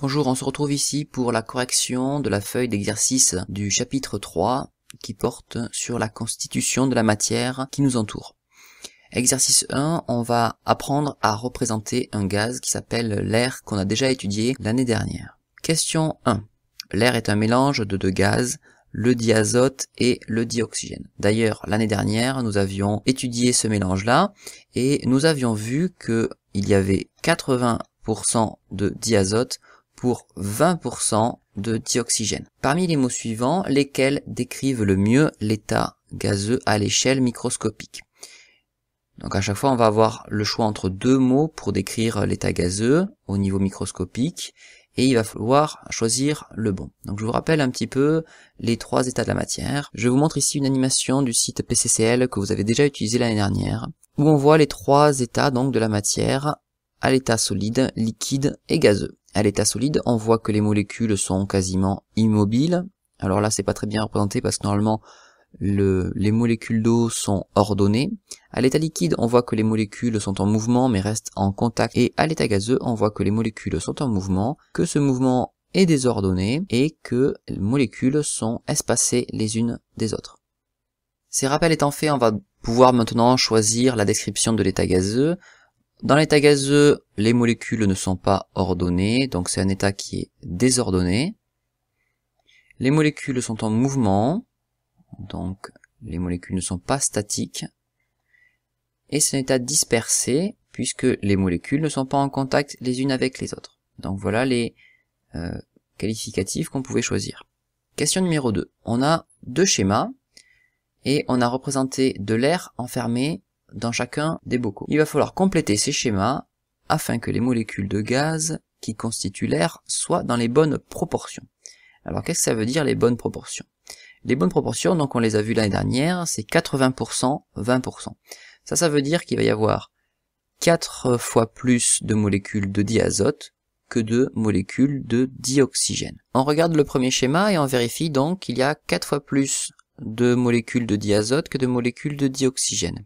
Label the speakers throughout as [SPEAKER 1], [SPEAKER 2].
[SPEAKER 1] Bonjour, on se retrouve ici pour la correction de la feuille d'exercice du chapitre 3 qui porte sur la constitution de la matière qui nous entoure. Exercice 1, on va apprendre à représenter un gaz qui s'appelle l'air qu'on a déjà étudié l'année dernière. Question 1. L'air est un mélange de deux gaz, le diazote et le dioxygène. D'ailleurs, l'année dernière, nous avions étudié ce mélange-là et nous avions vu qu'il y avait 80% de diazote pour 20% de dioxygène. Parmi les mots suivants, lesquels décrivent le mieux l'état gazeux à l'échelle microscopique donc à chaque fois, on va avoir le choix entre deux mots pour décrire l'état gazeux au niveau microscopique, et il va falloir choisir le bon. Donc je vous rappelle un petit peu les trois états de la matière. Je vous montre ici une animation du site PCCL que vous avez déjà utilisé l'année dernière, où on voit les trois états donc de la matière à l'état solide, liquide et gazeux à l'état solide, on voit que les molécules sont quasiment immobiles. Alors là, c'est pas très bien représenté parce que normalement, le, les molécules d'eau sont ordonnées. À l'état liquide, on voit que les molécules sont en mouvement mais restent en contact. Et à l'état gazeux, on voit que les molécules sont en mouvement, que ce mouvement est désordonné et que les molécules sont espacées les unes des autres. Ces rappels étant faits, on va pouvoir maintenant choisir la description de l'état gazeux. Dans l'état gazeux, les molécules ne sont pas ordonnées, donc c'est un état qui est désordonné. Les molécules sont en mouvement, donc les molécules ne sont pas statiques. Et c'est un état dispersé, puisque les molécules ne sont pas en contact les unes avec les autres. Donc voilà les euh, qualificatifs qu'on pouvait choisir. Question numéro 2. On a deux schémas, et on a représenté de l'air enfermé dans chacun des bocaux. Il va falloir compléter ces schémas afin que les molécules de gaz qui constituent l'air soient dans les bonnes proportions. Alors qu'est-ce que ça veut dire les bonnes proportions Les bonnes proportions, donc on les a vues l'année dernière, c'est 80%, 20%. Ça, ça veut dire qu'il va y avoir 4 fois plus de molécules de diazote que de molécules de dioxygène. On regarde le premier schéma et on vérifie donc qu'il y a 4 fois plus de molécules de diazote que de molécules de dioxygène.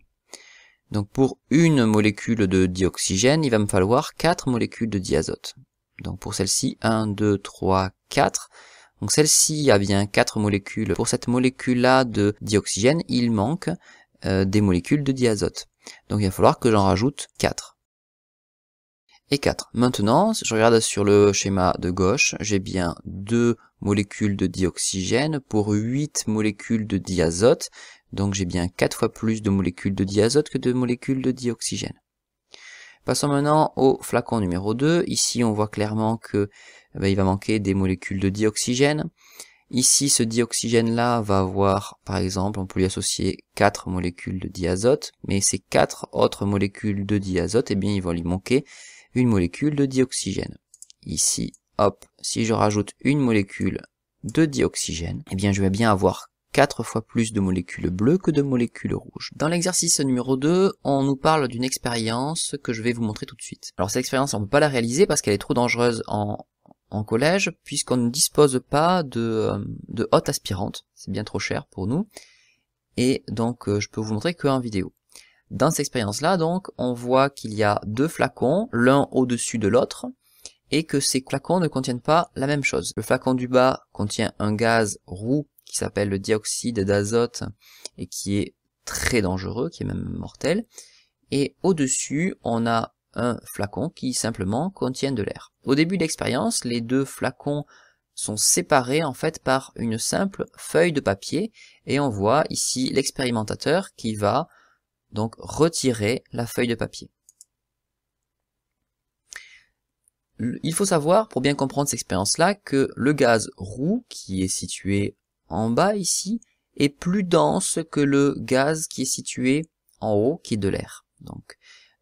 [SPEAKER 1] Donc pour une molécule de dioxygène, il va me falloir 4 molécules de diazote. Donc pour celle-ci, 1, 2, 3, 4. Donc celle-ci a bien 4 molécules. Pour cette molécule-là de dioxygène, il manque euh, des molécules de diazote. Donc il va falloir que j'en rajoute 4. Et 4. Maintenant, si je regarde sur le schéma de gauche, j'ai bien 2 molécules de dioxygène pour 8 molécules de diazote. Donc j'ai bien 4 fois plus de molécules de diazote que de molécules de dioxygène. Passons maintenant au flacon numéro 2. Ici, on voit clairement que eh ben, il va manquer des molécules de dioxygène. Ici, ce dioxygène-là va avoir, par exemple, on peut lui associer 4 molécules de diazote, mais ces 4 autres molécules de diazote, eh bien, il va lui manquer une molécule de dioxygène. Ici, hop, si je rajoute une molécule de dioxygène, eh bien, je vais bien avoir 4 fois plus de molécules bleues que de molécules rouges. Dans l'exercice numéro 2, on nous parle d'une expérience que je vais vous montrer tout de suite. Alors cette expérience, on ne peut pas la réaliser parce qu'elle est trop dangereuse en, collège, puisqu'on ne dispose pas de, euh, de hotte aspirante. C'est bien trop cher pour nous. Et donc, euh, je peux vous montrer qu'en vidéo. Dans cette expérience-là, donc, on voit qu'il y a deux flacons, l'un au-dessus de l'autre, et que ces flacons ne contiennent pas la même chose. Le flacon du bas contient un gaz roux qui s'appelle le dioxyde d'azote et qui est très dangereux, qui est même mortel. Et au-dessus, on a un flacon qui simplement contient de l'air. Au début de l'expérience, les deux flacons sont séparés en fait par une simple feuille de papier et on voit ici l'expérimentateur qui va donc retirer la feuille de papier. Il faut savoir, pour bien comprendre cette expérience-là, que le gaz roux, qui est situé en bas ici est plus dense que le gaz qui est situé en haut, qui est de l'air. Donc,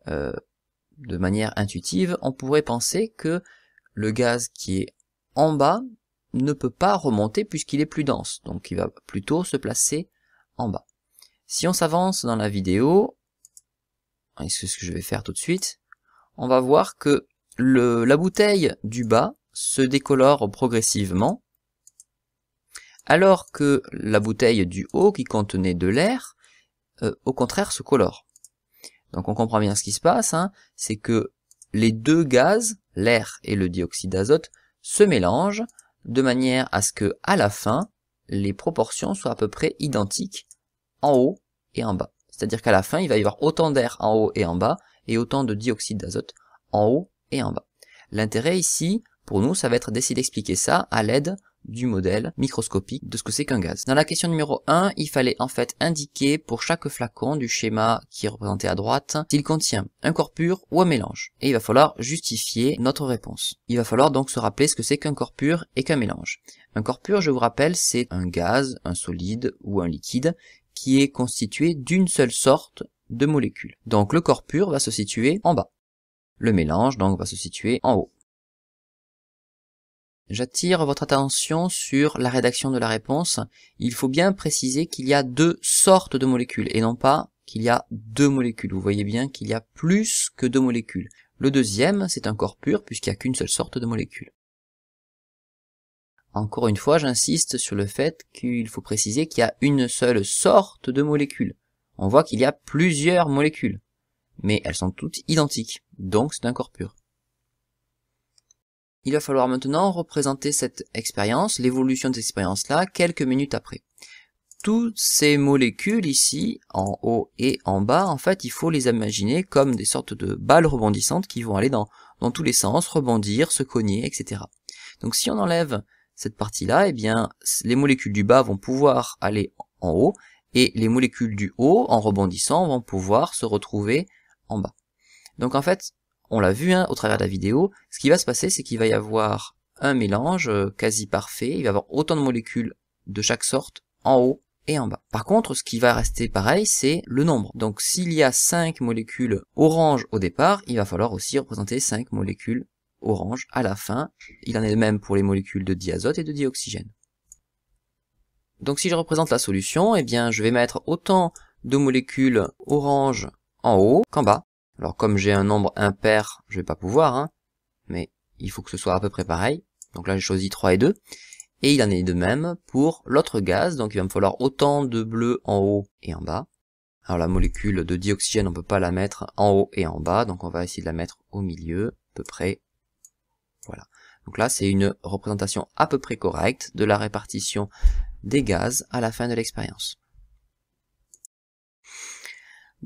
[SPEAKER 1] euh, de manière intuitive, on pourrait penser que le gaz qui est en bas ne peut pas remonter puisqu'il est plus dense, donc il va plutôt se placer en bas. Si on s'avance dans la vidéo, et c'est ce que je vais faire tout de suite, on va voir que la bouteille du bas se décolore progressivement alors que la bouteille du haut qui contenait de l'air, euh, au contraire, se colore. Donc on comprend bien ce qui se passe, hein. c'est que les deux gaz, l'air et le dioxyde d'azote, se mélangent de manière à ce que, à la fin, les proportions soient à peu près identiques en haut et en bas. C'est-à-dire qu'à la fin, il va y avoir autant d'air en haut et en bas, et autant de dioxyde d'azote en haut et en bas. L'intérêt ici, pour nous, ça va être d'essayer d'expliquer ça à l'aide du modèle microscopique de ce que c'est qu'un gaz. Dans la question numéro 1, il fallait en fait indiquer pour chaque flacon du schéma qui est représenté à droite s'il contient un corps pur ou un mélange. Et il va falloir justifier notre réponse. Il va falloir donc se rappeler ce que c'est qu'un corps pur et qu'un mélange. Un corps pur, je vous rappelle, c'est un gaz, un solide ou un liquide qui est constitué d'une seule sorte de molécules. Donc le corps pur va se situer en bas. Le mélange donc va se situer en haut. J'attire votre attention sur la rédaction de la réponse. Il faut bien préciser qu'il y a deux sortes de molécules et non pas qu'il y a deux molécules. Vous voyez bien qu'il y a plus que deux molécules. Le deuxième, c'est un corps pur puisqu'il n'y a qu'une seule sorte de molécule. Encore une fois, j'insiste sur le fait qu'il faut préciser qu'il y a une seule sorte de molécule. On voit qu'il y a plusieurs molécules, mais elles sont toutes identiques, donc c'est un corps pur il va falloir maintenant représenter cette expérience, l'évolution de cette expérience-là, quelques minutes après. Toutes ces molécules ici, en haut et en bas, en fait, il faut les imaginer comme des sortes de balles rebondissantes qui vont aller dans, dans tous les sens, rebondir, se cogner, etc. Donc si on enlève cette partie-là, eh bien, les molécules du bas vont pouvoir aller en haut, et les molécules du haut, en rebondissant, vont pouvoir se retrouver en bas. Donc en fait, on l'a vu hein, au travers de la vidéo, ce qui va se passer, c'est qu'il va y avoir un mélange euh, quasi parfait, il va y avoir autant de molécules de chaque sorte en haut et en bas. Par contre, ce qui va rester pareil, c'est le nombre. Donc s'il y a 5 molécules orange au départ, il va falloir aussi représenter 5 molécules orange à la fin. Il en est de même pour les molécules de diazote et de dioxygène. Donc si je représente la solution, eh bien je vais mettre autant de molécules orange en haut qu'en bas. Alors comme j'ai un nombre impair, je vais pas pouvoir, hein. mais il faut que ce soit à peu près pareil. Donc là, j'ai choisi 3 et 2. Et il en est de même pour l'autre gaz, donc il va me falloir autant de bleu en haut et en bas. Alors la molécule de dioxygène, on peut pas la mettre en haut et en bas, donc on va essayer de la mettre au milieu, à peu près. Voilà. Donc là, c'est une représentation à peu près correcte de la répartition des gaz à la fin de l'expérience.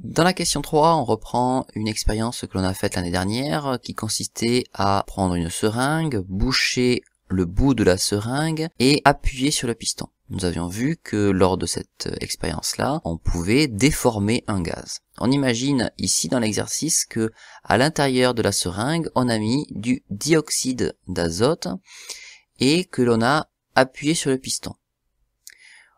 [SPEAKER 1] Dans la question 3, on reprend une expérience que l'on a faite l'année dernière qui consistait à prendre une seringue, boucher le bout de la seringue et appuyer sur le piston. Nous avions vu que lors de cette expérience-là, on pouvait déformer un gaz. On imagine ici dans l'exercice que à l'intérieur de la seringue, on a mis du dioxyde d'azote et que l'on a appuyé sur le piston.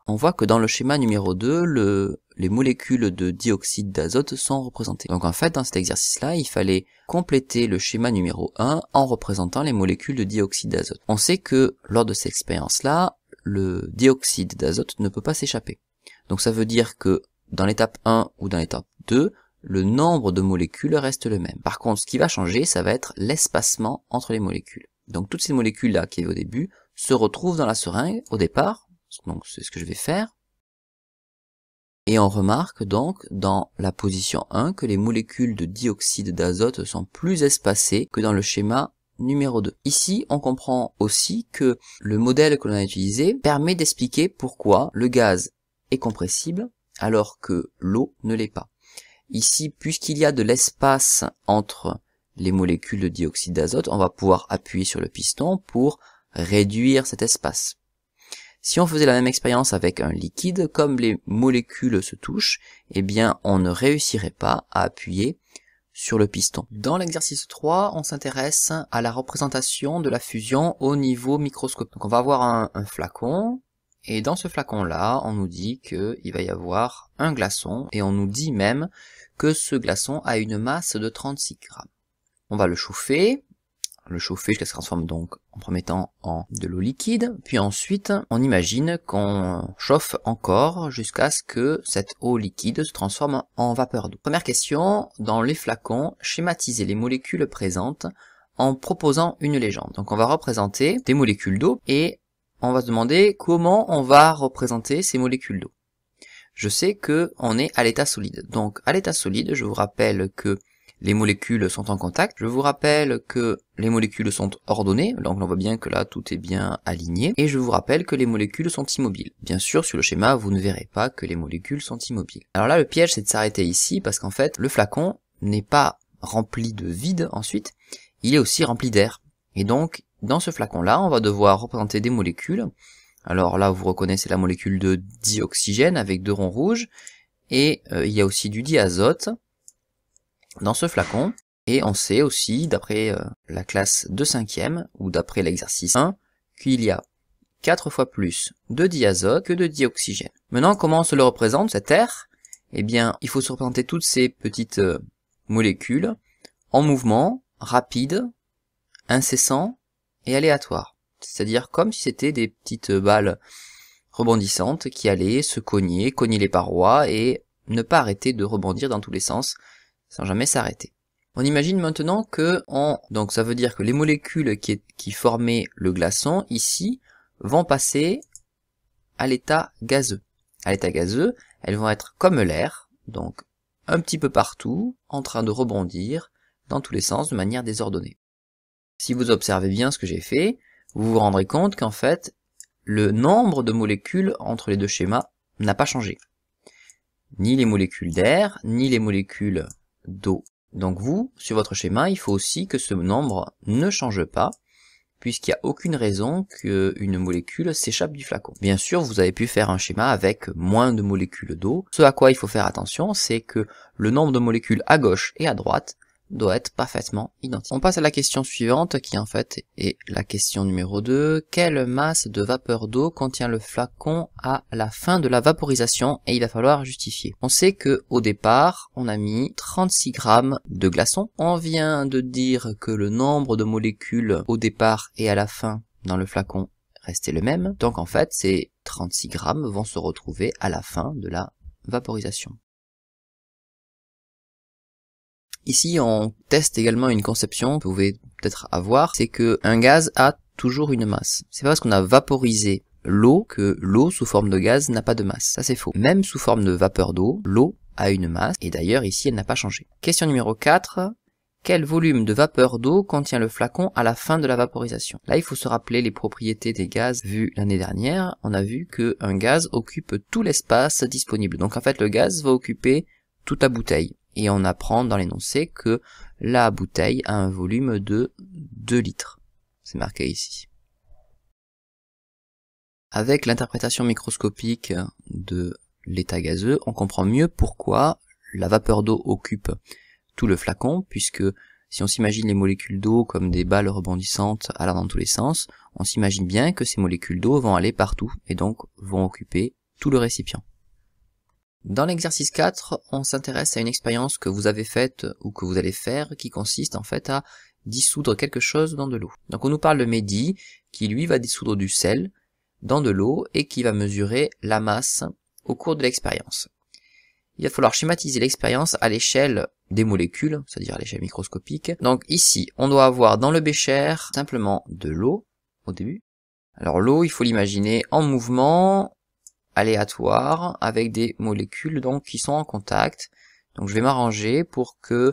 [SPEAKER 1] On voit que dans le schéma numéro 2, le les molécules de dioxyde d'azote sont représentées. Donc en fait, dans cet exercice-là, il fallait compléter le schéma numéro 1 en représentant les molécules de dioxyde d'azote. On sait que lors de cette expérience-là, le dioxyde d'azote ne peut pas s'échapper. Donc ça veut dire que dans l'étape 1 ou dans l'étape 2, le nombre de molécules reste le même. Par contre, ce qui va changer, ça va être l'espacement entre les molécules. Donc toutes ces molécules-là qui étaient au début se retrouvent dans la seringue au départ, donc c'est ce que je vais faire. Et on remarque donc dans la position 1 que les molécules de dioxyde d'azote sont plus espacées que dans le schéma numéro 2. Ici, on comprend aussi que le modèle que l'on a utilisé permet d'expliquer pourquoi le gaz est compressible alors que l'eau ne l'est pas. Ici, puisqu'il y a de l'espace entre les molécules de dioxyde d'azote, on va pouvoir appuyer sur le piston pour réduire cet espace. Si on faisait la même expérience avec un liquide, comme les molécules se touchent, eh bien on ne réussirait pas à appuyer sur le piston. Dans l'exercice 3, on s'intéresse à la représentation de la fusion au niveau microscopique. Donc on va avoir un, flacon, et dans ce flacon-là, on nous dit qu'il va y avoir un glaçon, et on nous dit même que ce glaçon a une masse de 36 grammes. On va le chauffer, le chauffer jusqu'à se transforme donc en premier temps en de l'eau liquide, puis ensuite on imagine qu'on chauffe encore jusqu'à ce que cette eau liquide se transforme en vapeur d'eau. Première question, dans les flacons, schématiser les molécules présentes en proposant une légende. Donc on va représenter des molécules d'eau et on va se demander comment on va représenter ces molécules d'eau. Je sais que on est à l'état solide. Donc à l'état solide, je vous rappelle que les molécules sont en contact. Je vous rappelle que les molécules sont ordonnées, donc on voit bien que là tout est bien aligné, et je vous rappelle que les molécules sont immobiles. Bien sûr, sur le schéma, vous ne verrez pas que les molécules sont immobiles. Alors là, le piège, c'est de s'arrêter ici, parce qu'en fait, le flacon n'est pas rempli de vide ensuite, il est aussi rempli d'air. Et donc, dans ce flacon-là, on va devoir représenter des molécules. Alors là, vous reconnaissez la molécule de dioxygène avec deux ronds rouges, et euh, il y a aussi du diazote, dans ce flacon. Et on sait aussi, d'après euh, la classe de cinquième, ou d'après l'exercice 1, qu'il y a 4 fois plus de diazote que de dioxygène. Maintenant, comment se le représente, cette air Eh bien, il faut se représenter toutes ces petites euh, molécules en mouvement rapide, incessant et aléatoire. C'est-à-dire comme si c'était des petites euh, balles rebondissantes qui allaient se cogner, cogner les parois et ne pas arrêter de rebondir dans tous les sens sans jamais s'arrêter. On imagine maintenant que en, donc ça veut dire que les molécules qui, qui formaient le glaçon ici vont passer à l'état gazeux. À l'état gazeux, elles vont être comme l'air, donc un petit peu partout, en train de rebondir dans tous les sens de manière désordonnée. Si vous observez bien ce que j'ai fait, vous vous rendrez compte qu'en fait, le nombre de molécules entre les deux schémas n'a pas changé. Ni les molécules d'air, ni les molécules d'eau. Donc vous, sur votre schéma, il faut aussi que ce nombre ne change pas, puisqu'il n'y a aucune raison qu'une molécule s'échappe du flacon. Bien sûr, vous avez pu faire un schéma avec moins de molécules d'eau. Ce à quoi il faut faire attention, c'est que le nombre de molécules à gauche et à droite doit être parfaitement identique. On passe à la question suivante qui en fait est la question numéro 2. Quelle masse de vapeur d'eau contient le flacon à la fin de la vaporisation et il va falloir justifier. On sait que au départ, on a mis 36 grammes de glaçons. On vient de dire que le nombre de molécules au départ et à la fin dans le flacon restait le même. Donc en fait, ces 36 grammes vont se retrouver à la fin de la vaporisation. Ici, on teste également une conception que vous pouvez peut-être avoir, c'est que un gaz a toujours une masse. C'est pas parce qu'on a vaporisé l'eau que l'eau sous forme de gaz n'a pas de masse. Ça c'est faux. Même sous forme de vapeur d'eau, l'eau a une masse, et d'ailleurs ici elle n'a pas changé. Question numéro 4. Quel volume de vapeur d'eau contient le flacon à la fin de la vaporisation Là, il faut se rappeler les propriétés des gaz vues l'année dernière. On a vu qu'un gaz occupe tout l'espace disponible. Donc en fait, le gaz va occuper toute la bouteille et on apprend dans l'énoncé que la bouteille a un volume de 2 litres. C'est marqué ici. Avec l'interprétation microscopique de l'état gazeux, on comprend mieux pourquoi la vapeur d'eau occupe tout le flacon, puisque si on s'imagine les molécules d'eau comme des balles rebondissantes allant dans tous les sens, on s'imagine bien que ces molécules d'eau vont aller partout et donc vont occuper tout le récipient. Dans l'exercice 4, on s'intéresse à une expérience que vous avez faite ou que vous allez faire qui consiste en fait à dissoudre quelque chose dans de l'eau. Donc on nous parle de Mehdi qui lui va dissoudre du sel dans de l'eau et qui va mesurer la masse au cours de l'expérience. Il va falloir schématiser l'expérience à l'échelle des molécules, c'est-à-dire l'échelle microscopique. Donc ici, on doit avoir dans le bécher simplement de l'eau au début. Alors l'eau, il faut l'imaginer en mouvement, aléatoire avec des molécules donc qui sont en contact. Donc je vais m'arranger pour que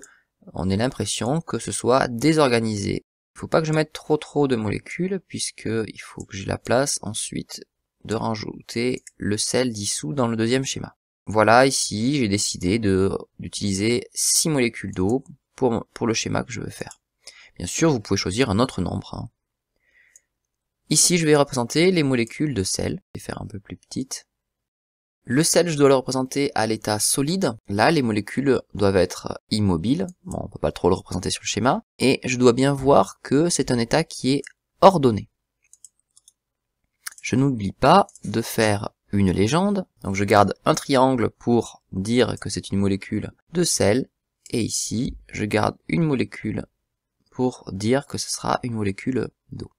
[SPEAKER 1] on ait l'impression que ce soit désorganisé. Il faut pas que je mette trop trop de molécules puisque il faut que j'ai la place ensuite de rajouter le sel dissous dans le deuxième schéma. Voilà, ici j'ai décidé d'utiliser 6 molécules d'eau pour, pour le schéma que je veux faire. Bien sûr, vous pouvez choisir un autre nombre. Hein. Ici, je vais représenter les molécules de sel, je vais faire un peu plus petite. Le sel, je dois le représenter à l'état solide. Là, les molécules doivent être immobiles. On on peut pas trop le représenter sur le schéma. Et je dois bien voir que c'est un état qui est ordonné. Je n'oublie pas de faire une légende. Donc je garde un triangle pour dire que c'est une molécule de sel. Et ici, je garde une molécule pour dire que ce sera une molécule d'eau.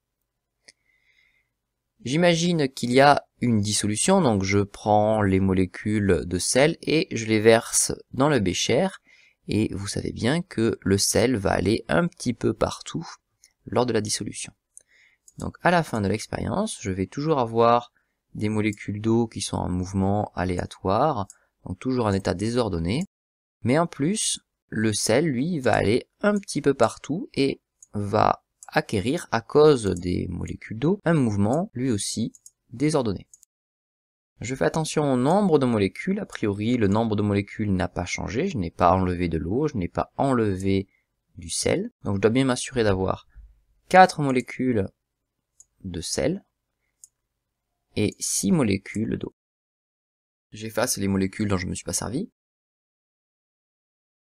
[SPEAKER 1] J'imagine qu'il y a une dissolution, donc je prends les molécules de sel et je les verse dans le bécher. Et vous savez bien que le sel va aller un petit peu partout lors de la dissolution. Donc à la fin de l'expérience, je vais toujours avoir des molécules d'eau qui sont en mouvement aléatoire, donc toujours en état désordonné. Mais en plus, le sel, lui, va aller un petit peu partout et va acquérir, à cause des molécules d'eau, un mouvement, lui aussi, désordonné. Je fais attention au nombre de molécules. A priori, le nombre de molécules n'a pas changé. Je n'ai pas enlevé de l'eau, je n'ai pas enlevé du sel. Donc je dois bien m'assurer d'avoir 4 molécules de sel et 6 molécules d'eau. J'efface les molécules dont je ne me suis pas servi.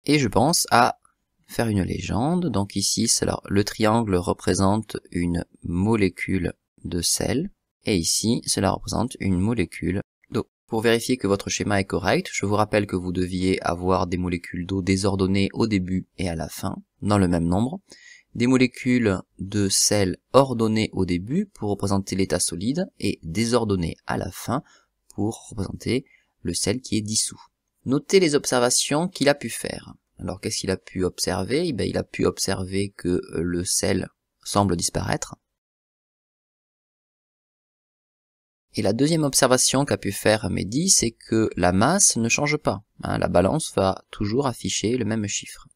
[SPEAKER 1] Et je pense à faire une légende. Donc ici, le triangle représente une molécule de sel, et ici, cela représente une molécule d'eau. Pour vérifier que votre schéma est correct, je vous rappelle que vous deviez avoir des molécules d'eau désordonnées au début et à la fin, dans le même nombre, des molécules de sel ordonnées au début pour représenter l'état solide et désordonnées à la fin pour représenter le sel qui est dissous. Notez les observations qu'il a pu faire. Alors qu'est-ce qu'il a pu observer eh ben, Il a pu observer que euh, le sel semble disparaître. Et la deuxième observation qu'a pu faire Mehdi, c'est que la masse ne change pas. Hein. la balance va toujours afficher le même chiffre.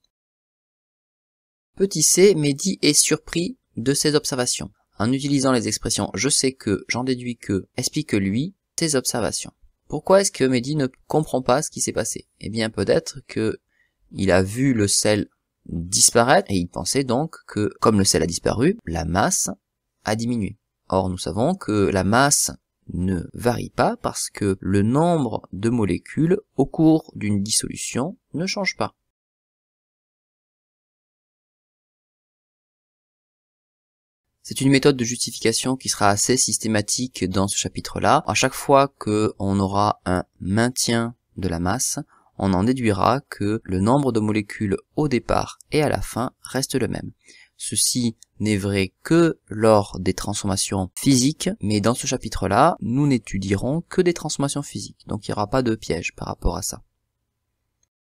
[SPEAKER 1] Petit c, Mehdi est surpris de ses observations. En utilisant les expressions « je sais que »,« j'en déduis que »,« explique-lui » tes observations. Pourquoi est-ce que Mehdi ne comprend pas ce qui s'est passé Eh bien peut-être que il a vu le sel disparaître et il pensait donc que, comme le sel a disparu, la masse a diminué. Or, nous savons que la masse ne varie pas parce que le nombre de molécules au cours d'une dissolution ne change pas. C'est une méthode de justification qui sera assez systématique dans ce chapitre-là. À chaque fois qu'on aura un maintien de la masse, on en déduira que le nombre de molécules au départ et à la fin reste le même. Ceci n'est vrai que lors des transformations physiques, mais dans ce chapitre-là, nous n'étudierons que des transformations physiques, donc il n'y aura pas de piège par rapport à ça.